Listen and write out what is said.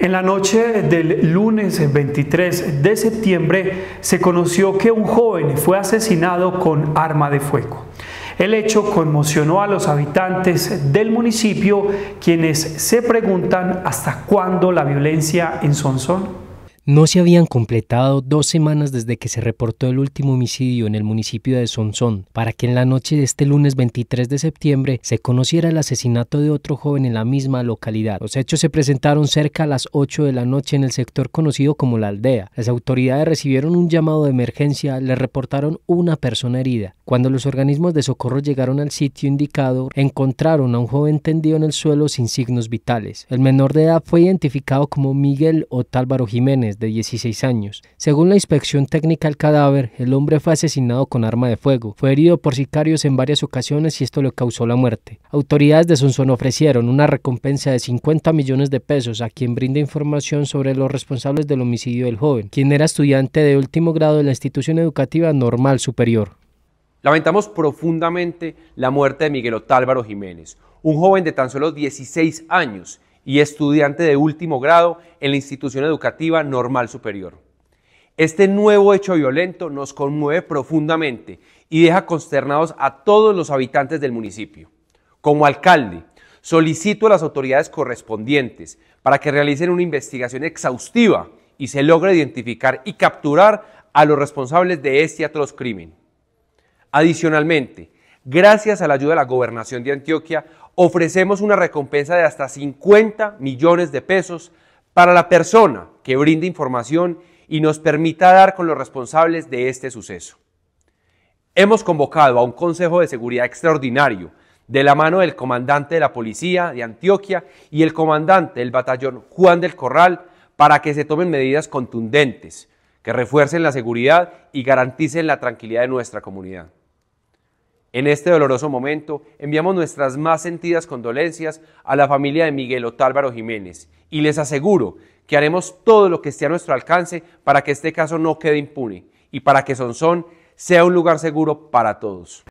En la noche del lunes 23 de septiembre se conoció que un joven fue asesinado con arma de fuego. El hecho conmocionó a los habitantes del municipio, quienes se preguntan hasta cuándo la violencia en Sonsón. No se habían completado dos semanas desde que se reportó el último homicidio en el municipio de Sonsón, para que en la noche de este lunes 23 de septiembre se conociera el asesinato de otro joven en la misma localidad. Los hechos se presentaron cerca a las 8 de la noche en el sector conocido como La Aldea. Las autoridades recibieron un llamado de emergencia, le reportaron una persona herida. Cuando los organismos de socorro llegaron al sitio indicado, encontraron a un joven tendido en el suelo sin signos vitales. El menor de edad fue identificado como Miguel Otálvaro Jiménez de 16 años. Según la inspección técnica del cadáver, el hombre fue asesinado con arma de fuego, fue herido por sicarios en varias ocasiones y esto le causó la muerte. Autoridades de Sonson ofrecieron una recompensa de 50 millones de pesos a quien brinda información sobre los responsables del homicidio del joven, quien era estudiante de último grado de la institución educativa normal superior. Lamentamos profundamente la muerte de Miguel Otálvaro Jiménez, un joven de tan solo 16 años y estudiante de último grado en la institución educativa normal superior. Este nuevo hecho violento nos conmueve profundamente y deja consternados a todos los habitantes del municipio. Como alcalde, solicito a las autoridades correspondientes para que realicen una investigación exhaustiva y se logre identificar y capturar a los responsables de este atroz crimen. Adicionalmente, Gracias a la ayuda de la Gobernación de Antioquia, ofrecemos una recompensa de hasta 50 millones de pesos para la persona que brinde información y nos permita dar con los responsables de este suceso. Hemos convocado a un Consejo de Seguridad Extraordinario de la mano del comandante de la Policía de Antioquia y el comandante del batallón Juan del Corral para que se tomen medidas contundentes que refuercen la seguridad y garanticen la tranquilidad de nuestra comunidad. En este doloroso momento enviamos nuestras más sentidas condolencias a la familia de Miguel Otálvaro Jiménez y les aseguro que haremos todo lo que esté a nuestro alcance para que este caso no quede impune y para que Sonsón sea un lugar seguro para todos.